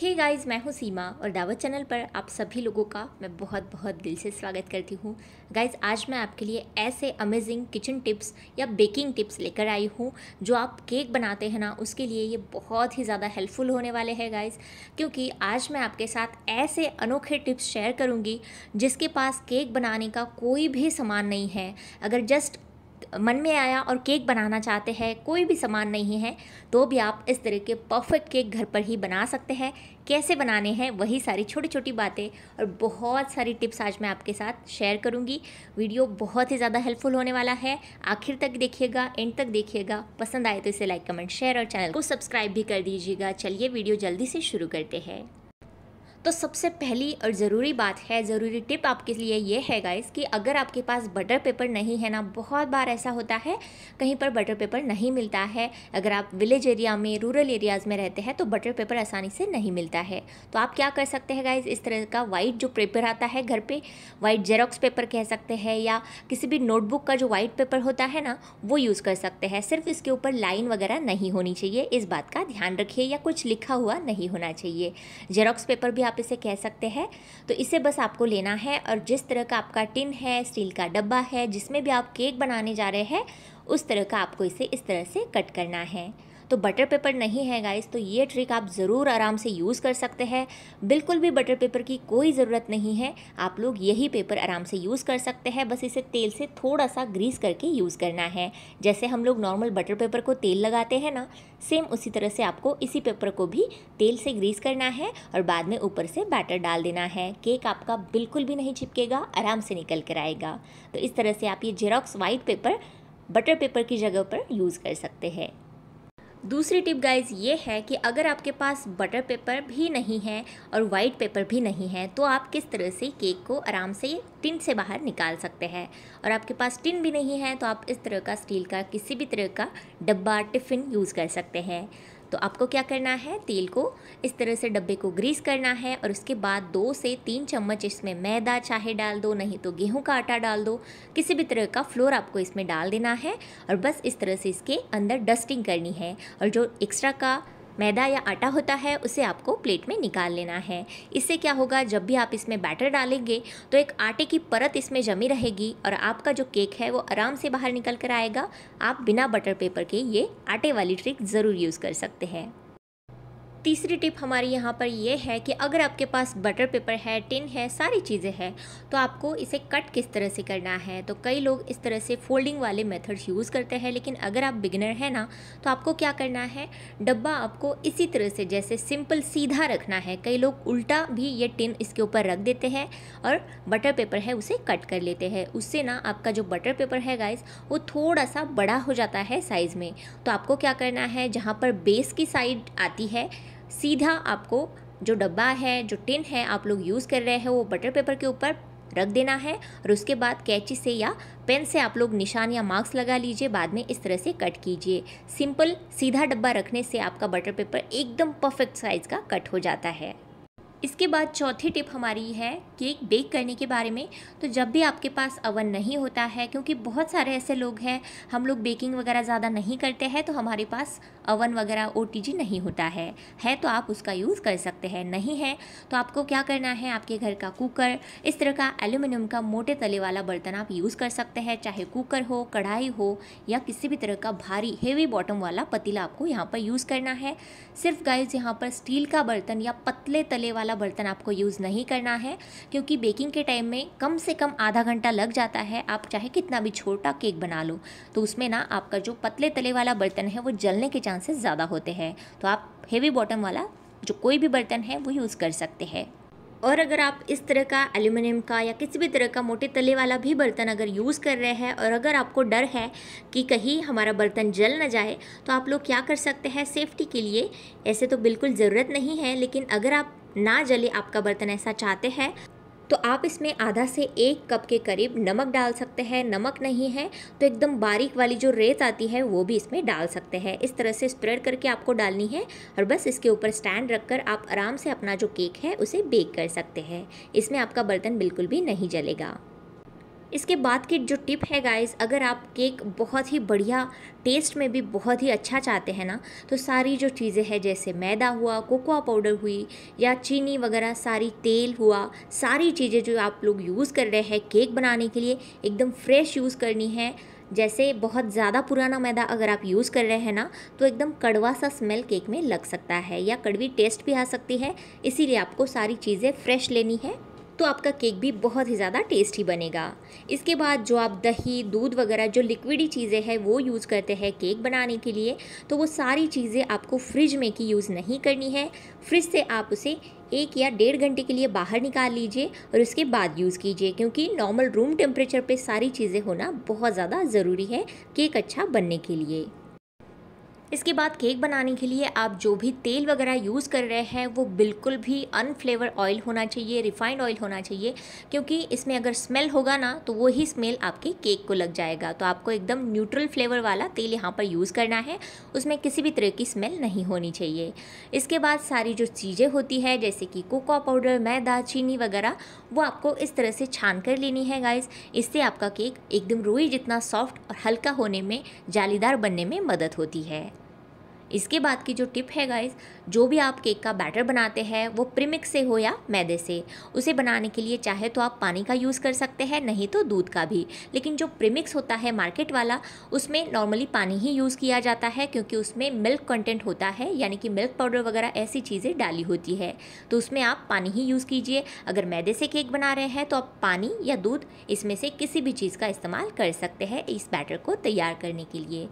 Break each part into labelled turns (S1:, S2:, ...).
S1: हे hey guys मैं हूँ सीमा और दावत चैनल पर आप सभी लोगों का मैं बहुत बहुत दिल से स्वागत करती हूँ गाइस आज मैं आपके लिए ऐसे अमेजिंग किचन टिप्स या बेकिंग टिप्स लेकर आई हूँ जो आप केक बनाते हैं ना उसके लिए ये बहुत ही ज़्यादा हेल्पफुल होने वाले हैं गाइस क्योंकि आज मैं आपके साथ ऐसे अनोखे टिप्स शेयर करूँगी जिसके पास केक बनाने का कोई भी सामान नहीं है अगर जस्ट मन में आया और केक बनाना चाहते हैं कोई भी सामान नहीं है तो भी आप इस तरह के परफेक्ट केक घर पर ही बना सकते हैं कैसे बनाने हैं वही सारी छोटी छोटी बातें और बहुत सारी टिप्स आज मैं आपके साथ शेयर करूंगी वीडियो बहुत ही ज़्यादा हेल्पफुल होने वाला है आखिर तक देखिएगा एंड तक देखिएगा पसंद आए तो इसे लाइक कमेंट शेयर और चैनल को सब्सक्राइब भी कर दीजिएगा चलिए वीडियो जल्दी से शुरू करते हैं तो सबसे पहली और ज़रूरी बात है ज़रूरी टिप आपके लिए ये है गाइस कि अगर आपके पास बटर पेपर नहीं है ना बहुत बार ऐसा होता है कहीं पर बटर पेपर नहीं मिलता है अगर आप विलेज एरिया में रूरल एरियाज़ में रहते हैं तो बटर पेपर आसानी से नहीं मिलता है तो आप क्या कर सकते हैं गाइज़ इस तरह का वाइट जो पेपर आता है घर पर वाइट जेरोक्स पेपर कह सकते हैं या किसी भी नोटबुक का जो वाइट पेपर होता है ना वो यूज़ कर सकते हैं सिर्फ इसके ऊपर लाइन वगैरह नहीं होनी चाहिए इस बात का ध्यान रखिए या कुछ लिखा हुआ नहीं होना चाहिए जेरोक्स पेपर भी आप आप इसे कह सकते हैं तो इसे बस आपको लेना है और जिस तरह का आपका टिन है स्टील का डब्बा है जिसमें भी आप केक बनाने जा रहे हैं उस तरह का आपको इसे इस तरह से कट करना है तो बटर पेपर नहीं है गाइस तो ये ट्रिक आप ज़रूर आराम से यूज़ कर सकते हैं बिल्कुल भी बटर पेपर की कोई ज़रूरत नहीं है आप लोग यही पेपर आराम से यूज़ कर सकते हैं बस इसे तेल से थोड़ा सा ग्रीस करके यूज़ करना है जैसे हम लोग नॉर्मल बटर पेपर को तेल लगाते हैं ना सेम उसी तरह से आपको इसी पेपर को भी तेल से ग्रीस करना है और बाद में ऊपर से बैटर डाल देना है केक आपका बिल्कुल भी नहीं चिपकेगा आराम से निकल कर आएगा तो इस तरह से आप ये xerox white paper butter paper की जगह पर यूज़ कर सकते हैं दूसरी टिप गाइज ये है कि अगर आपके पास बटर पेपर भी नहीं है और वाइट पेपर भी नहीं है तो आप किस तरह से केक को आराम से टिन से बाहर निकाल सकते हैं और आपके पास टिन भी नहीं है तो आप इस तरह का स्टील का किसी भी तरह का डब्बा टिफ़िन यूज़ कर सकते हैं तो आपको क्या करना है तेल को इस तरह से डब्बे को ग्रीस करना है और उसके बाद दो से तीन चम्मच इसमें मैदा चाहे डाल दो नहीं तो गेहूं का आटा डाल दो किसी भी तरह का फ्लोर आपको इसमें डाल देना है और बस इस तरह से इसके अंदर डस्टिंग करनी है और जो एक्स्ट्रा का मैदा या आटा होता है उसे आपको प्लेट में निकाल लेना है इससे क्या होगा जब भी आप इसमें बैटर डालेंगे तो एक आटे की परत इसमें जमी रहेगी और आपका जो केक है वो आराम से बाहर निकल कर आएगा आप बिना बटर पेपर के ये आटे वाली ट्रिक ज़रूर यूज़ कर सकते हैं तीसरी टिप हमारी यहाँ पर यह है कि अगर आपके पास बटर पेपर है टिन है सारी चीज़ें हैं तो आपको इसे कट किस तरह से करना है तो कई लोग इस तरह से फोल्डिंग वाले मेथड्स यूज़ करते हैं लेकिन अगर आप बिगनर हैं ना तो आपको क्या करना है डब्बा आपको इसी तरह से जैसे सिंपल सीधा रखना है कई लोग उल्टा भी ये टिन इसके ऊपर रख देते हैं और बटर पेपर है उसे कट कर लेते हैं उससे ना आपका जो बटर पेपर है गाइस वो थोड़ा सा बड़ा हो जाता है साइज़ में तो आपको क्या करना है जहाँ पर बेस की साइड आती है सीधा आपको जो डब्बा है जो टिन है आप लोग यूज़ कर रहे हैं वो बटर पेपर के ऊपर रख देना है और उसके बाद कैची से या पेन से आप लोग निशान या मार्क्स लगा लीजिए बाद में इस तरह से कट कीजिए सिंपल सीधा डब्बा रखने से आपका बटर पेपर एकदम परफेक्ट साइज़ का कट हो जाता है इसके बाद चौथी टिप हमारी है केक बेक करने के बारे में तो जब भी आपके पास अवन नहीं होता है क्योंकि बहुत सारे ऐसे लोग हैं हम लोग बेकिंग वगैरह ज़्यादा नहीं करते हैं तो हमारे पास अवन वगैरह ओ नहीं होता है है तो आप उसका यूज़ कर सकते हैं नहीं है तो आपको क्या करना है आपके घर का कुकर इस तरह का एल्यूमिनियम का मोटे तले वाला बर्तन आप यूज़ कर सकते हैं चाहे कुकर हो कढ़ाई हो या किसी भी तरह का भारी हेवी बॉटम वाला पतीला आपको यहाँ पर यूज़ करना है सिर्फ गाइज यहाँ पर स्टील का बर्तन या पतले तले वाला बर्तन आपको यूज़ नहीं करना है क्योंकि बेकिंग के टाइम में कम से कम आधा घंटा लग जाता है आप चाहे कितना भी छोटा केक बना लो तो उसमें ना आपका जो पतले तले वाला बर्तन है वो जलने के चांसेस ज़्यादा होते हैं तो आप हेवी बॉटम वाला जो कोई भी बर्तन है वो यूज़ कर सकते हैं और अगर आप इस तरह का एल्यूमिनियम का या किसी भी तरह का मोटे तले वाला भी बर्तन अगर यूज़ कर रहे हैं और अगर आपको डर है कि कहीं हमारा बर्तन जल ना जाए तो आप लोग क्या कर सकते हैं सेफ्टी के लिए ऐसे तो बिल्कुल ज़रूरत नहीं है लेकिन अगर आप ना जले आपका बर्तन ऐसा चाहते हैं तो आप इसमें आधा से एक कप के करीब नमक डाल सकते हैं नमक नहीं है तो एकदम बारीक वाली जो रेत आती है वो भी इसमें डाल सकते हैं इस तरह से स्प्रेड करके आपको डालनी है और बस इसके ऊपर स्टैंड रखकर आप आराम से अपना जो केक है उसे बेक कर सकते हैं इसमें आपका बर्तन बिल्कुल भी नहीं जलेगा इसके बाद की जो टिप है गाइस अगर आप केक बहुत ही बढ़िया टेस्ट में भी बहुत ही अच्छा चाहते हैं ना तो सारी जो चीज़ें हैं जैसे मैदा हुआ कोकोआ पाउडर हुई या चीनी वगैरह सारी तेल हुआ सारी चीज़ें जो आप लोग यूज़ कर रहे हैं केक बनाने के लिए एकदम फ्रेश यूज़ करनी है जैसे बहुत ज़्यादा पुराना मैदा अगर आप यूज़ कर रहे हैं ना तो एकदम कड़वा सा स्मेल केक में लग सकता है या कड़वी टेस्ट भी आ सकती है इसीलिए आपको सारी चीज़ें फ्रेश लेनी है तो आपका केक भी बहुत ही ज़्यादा टेस्टी बनेगा इसके बाद जो आप दही दूध वगैरह जो लिक्विडी चीज़ें हैं वो यूज़ करते हैं केक बनाने के लिए तो वो सारी चीज़ें आपको फ्रिज में की यूज़ नहीं करनी है फ्रिज से आप उसे एक या डेढ़ घंटे के लिए बाहर निकाल लीजिए और उसके बाद यूज़ कीजिए क्योंकि नॉर्मल रूम टेम्परेचर पे सारी चीज़ें होना बहुत ज़्यादा ज़रूरी है केक अच्छा बनने के लिए इसके बाद केक बनाने के लिए आप जो भी तेल वगैरह यूज़ कर रहे हैं वो बिल्कुल भी अनफ्लेवर ऑयल होना चाहिए रिफाइंड ऑयल होना चाहिए क्योंकि इसमें अगर स्मेल होगा ना तो वही स्मेल आपके केक को लग जाएगा तो आपको एकदम न्यूट्रल फ्लेवर वाला तेल यहाँ पर यूज़ करना है उसमें किसी भी तरह की स्मेल नहीं होनी चाहिए इसके बाद सारी जो चीज़ें होती है जैसे कि कोको पाउडर मैदा चीनी वगैरह वो आपको इस तरह से छान कर लेनी है गाइज इससे आपका केक एकदम रोई जितना सॉफ्ट और हल्का होने में जालीदार बनने में मदद होती है इसके बाद की जो टिप है गाइस जो भी आप केक का बैटर बनाते हैं वो प्रिमिक्स से हो या मैदे से उसे बनाने के लिए चाहे तो आप पानी का यूज़ कर सकते हैं नहीं तो दूध का भी लेकिन जो प्रिमिक्स होता है मार्केट वाला उसमें नॉर्मली पानी ही यूज़ किया जाता है क्योंकि उसमें मिल्क कंटेंट होता है यानी कि मिल्क पाउडर वगैरह ऐसी चीज़ें डाली होती है तो उसमें आप पानी ही यूज़ कीजिए अगर मैदे से केक बना रहे हैं तो आप पानी या दूध इसमें से किसी भी चीज़ का इस्तेमाल कर सकते हैं इस बैटर को तैयार करने के लिए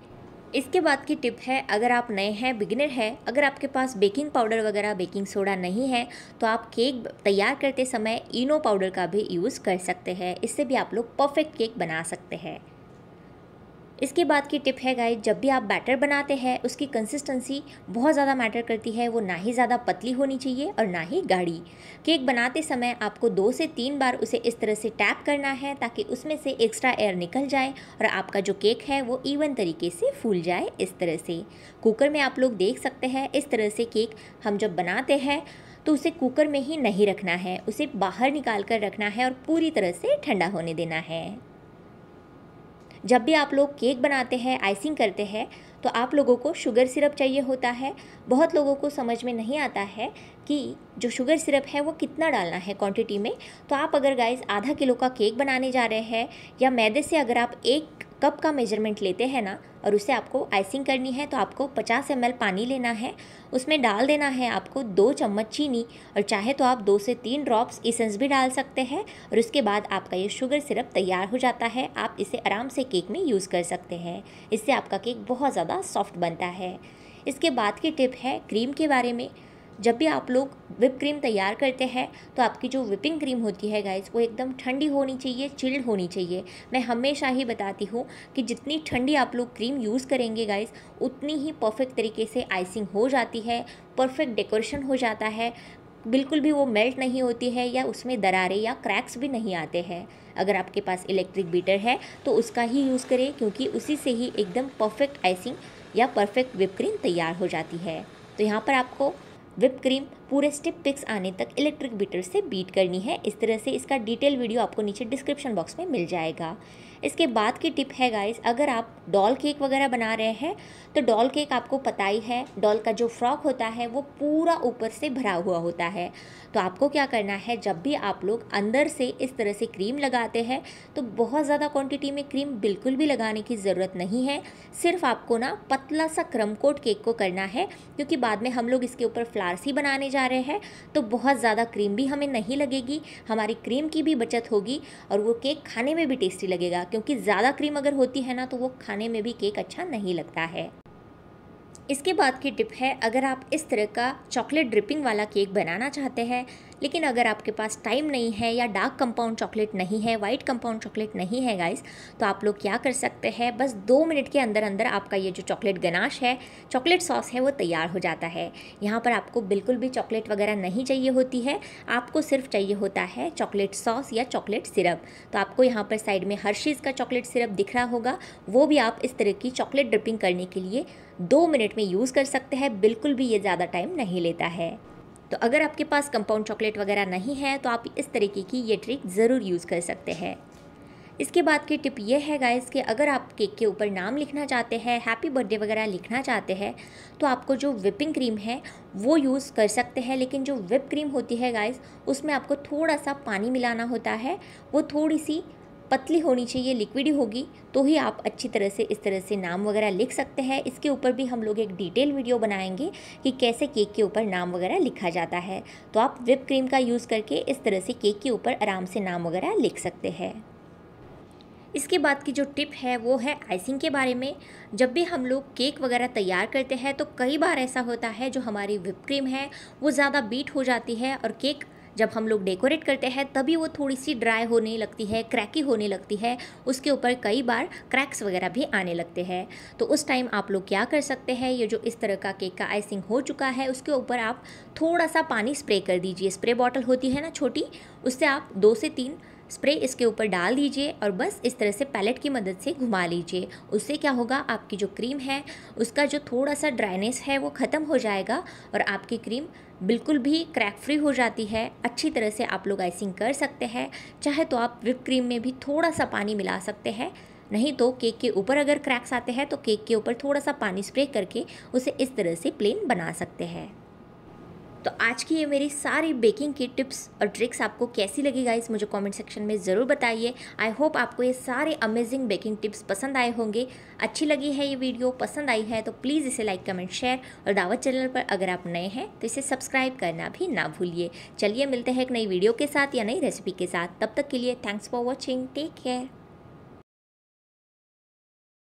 S1: इसके बाद की टिप है अगर आप नए हैं बिगिनर है अगर आपके पास बेकिंग पाउडर वगैरह बेकिंग सोडा नहीं है तो आप केक तैयार करते समय इनो पाउडर का भी यूज़ कर सकते हैं इससे भी आप लोग परफेक्ट केक बना सकते हैं इसके बाद की टिप है गाइस जब भी आप बैटर बनाते हैं उसकी कंसिस्टेंसी बहुत ज़्यादा मैटर करती है वो ना ही ज़्यादा पतली होनी चाहिए और ना ही गाढ़ी केक बनाते समय आपको दो से तीन बार उसे इस तरह से टैप करना है ताकि उसमें से एक्स्ट्रा एयर निकल जाए और आपका जो केक है वो इवन तरीके से फूल जाए इस तरह से कुकर में आप लोग देख सकते हैं इस तरह से केक हम जब बनाते हैं तो उसे कुकर में ही नहीं रखना है उसे बाहर निकाल कर रखना है और पूरी तरह से ठंडा होने देना है जब भी आप लोग केक बनाते हैं आइसिंग करते हैं तो आप लोगों को शुगर सिरप चाहिए होता है बहुत लोगों को समझ में नहीं आता है कि जो शुगर सिरप है वो कितना डालना है क्वांटिटी में तो आप अगर गाइस आधा किलो का केक बनाने जा रहे हैं या मैदे से अगर आप एक कप का मेजरमेंट लेते हैं ना और उसे आपको आइसिंग करनी है तो आपको 50 एम पानी लेना है उसमें डाल देना है आपको दो चम्मच चीनी और चाहे तो आप दो से तीन ड्रॉप्स इसेंस भी डाल सकते हैं और उसके बाद आपका ये शुगर सिरप तैयार हो जाता है आप इसे आराम से केक में यूज़ कर सकते हैं इससे आपका केक बहुत ज़्यादा सॉफ्ट बनता है इसके बाद की टिप है क्रीम के बारे में जब भी आप लोग विप क्रीम तैयार करते हैं तो आपकी जो विपिंग क्रीम होती है गाइस वो एकदम ठंडी होनी चाहिए चिल्ड होनी चाहिए मैं हमेशा ही बताती हूँ कि जितनी ठंडी आप लोग क्रीम यूज़ करेंगे गाइस उतनी ही परफेक्ट तरीके से आइसिंग हो जाती है परफेक्ट डेकोरेशन हो जाता है बिल्कुल भी वो मेल्ट नहीं होती है या उसमें दरारे या क्रैक्स भी नहीं आते हैं अगर आपके पास इलेक्ट्रिक बीटर है तो उसका ही यूज़ करें क्योंकि उसी से ही एकदम परफेक्ट आइसिंग या परफेक्ट विप क्रीम तैयार हो जाती है तो यहाँ पर आपको विप क्रीम पूरे स्टेप पिक्स आने तक इलेक्ट्रिक बीटर से बीट करनी है इस तरह से इसका डिटेल वीडियो आपको नीचे डिस्क्रिप्शन बॉक्स में मिल जाएगा इसके बाद की टिप है गाइस अगर आप डॉल केक वगैरह बना रहे हैं तो डॉल केक आपको पता ही है डॉल का जो फ्रॉक होता है वो पूरा ऊपर से भरा हुआ होता है तो आपको क्या करना है जब भी आप लोग अंदर से इस तरह से क्रीम लगाते हैं तो बहुत ज़्यादा क्वांटिटी में क्रीम बिल्कुल भी लगाने की ज़रूरत नहीं है सिर्फ आपको ना पतला सा क्रम कोट केक को करना है क्योंकि बाद में हम लोग इसके ऊपर फ्लार्स ही बनाने जा आ रहे हैं तो बहुत ज़्यादा क्रीम भी हमें नहीं लगेगी हमारी क्रीम की भी बचत होगी और वो केक खाने में भी टेस्टी लगेगा क्योंकि ज़्यादा क्रीम अगर होती है ना तो वो खाने में भी केक अच्छा नहीं लगता है इसके बाद की टिप है अगर आप इस तरह का चॉकलेट ड्रिपिंग वाला केक बनाना चाहते हैं लेकिन अगर आपके पास टाइम नहीं है या डार्क कंपाउंड चॉकलेट नहीं है वाइट कंपाउंड चॉकलेट नहीं है गाइस तो आप लोग क्या कर सकते हैं बस दो मिनट के अंदर अंदर आपका ये जो चॉकलेट गनाश है चॉकलेट सॉस है वो तैयार हो जाता है यहाँ पर आपको बिल्कुल भी चॉकलेट वगैरह नहीं चाहिए होती है आपको सिर्फ चाहिए होता है चॉकलेट सॉस या चॉकलेट सिरप तो आपको यहाँ पर साइड में हर चीज़ का चॉकलेट सिरप दिख रहा होगा वो भी आप इस तरह की चॉकलेट ड्रिपिंग करने के लिए दो मिनट में यूज़ कर सकते हैं बिल्कुल भी ये ज़्यादा टाइम नहीं लेता है तो अगर आपके पास कंपाउंड चॉकलेट वगैरह नहीं है तो आप इस तरीके की ये ट्रिक ज़रूर यूज़ कर सकते हैं इसके बाद की टिप ये है गाइस कि अगर आप केक के ऊपर नाम लिखना चाहते हैं हैप्पी बर्थडे वगैरह लिखना चाहते हैं तो आपको जो विपिंग क्रीम है वो यूज़ कर सकते हैं लेकिन जो विप क्रीम होती है गाइस उसमें आपको थोड़ा सा पानी मिलाना होता है वो थोड़ी सी पतली होनी चाहिए लिक्विड होगी तो ही आप अच्छी तरह से इस तरह से नाम वगैरह लिख सकते हैं इसके ऊपर भी हम लोग एक डिटेल वीडियो बनाएंगे कि कैसे केक के ऊपर नाम वगैरह लिखा जाता है तो आप विप क्रीम का यूज़ करके इस तरह से केक के ऊपर आराम से नाम वगैरह लिख सकते हैं इसके बाद की जो टिप है वो है आइसिंग के बारे में जब भी हम लोग केक वगैरह तैयार करते हैं तो कई बार ऐसा होता है जो हमारी विप क्रीम है वो ज़्यादा बीट हो जाती है और केक जब हम लोग डेकोरेट करते हैं तभी वो थोड़ी सी ड्राई होने लगती है क्रैकी होने लगती है उसके ऊपर कई बार क्रैक्स वगैरह भी आने लगते हैं तो उस टाइम आप लोग क्या कर सकते हैं ये जो इस तरह का केक का आइसिंग हो चुका है उसके ऊपर आप थोड़ा सा पानी स्प्रे कर दीजिए स्प्रे बॉटल होती है ना छोटी उससे आप दो से तीन स्प्रे इसके ऊपर डाल दीजिए और बस इस तरह से पैलेट की मदद से घुमा लीजिए उससे क्या होगा आपकी जो क्रीम है उसका जो थोड़ा सा ड्राइनेस है वो ख़त्म हो जाएगा और आपकी क्रीम बिल्कुल भी क्रैक फ्री हो जाती है अच्छी तरह से आप लोग आइसिंग कर सकते हैं चाहे तो आप विप क्रीम में भी थोड़ा सा पानी मिला सकते हैं नहीं तो केक के ऊपर अगर क्रैक्स आते हैं तो केक के ऊपर थोड़ा सा पानी स्प्रे करके उसे इस तरह से प्लेन बना सकते हैं तो आज की ये मेरी सारी बेकिंग की टिप्स और ट्रिक्स आपको कैसी लगी गाइस मुझे कमेंट सेक्शन में ज़रूर बताइए आई होप आपको ये सारे अमेजिंग बेकिंग टिप्स पसंद आए होंगे अच्छी लगी है ये वीडियो पसंद आई है तो प्लीज़ इसे लाइक कमेंट शेयर और दावत चैनल पर अगर आप नए हैं तो इसे सब्सक्राइब करना भी ना भूलिए चलिए मिलते हैं एक नई वीडियो के साथ या नई रेसिपी के साथ तब तक के लिए thanks for watching take care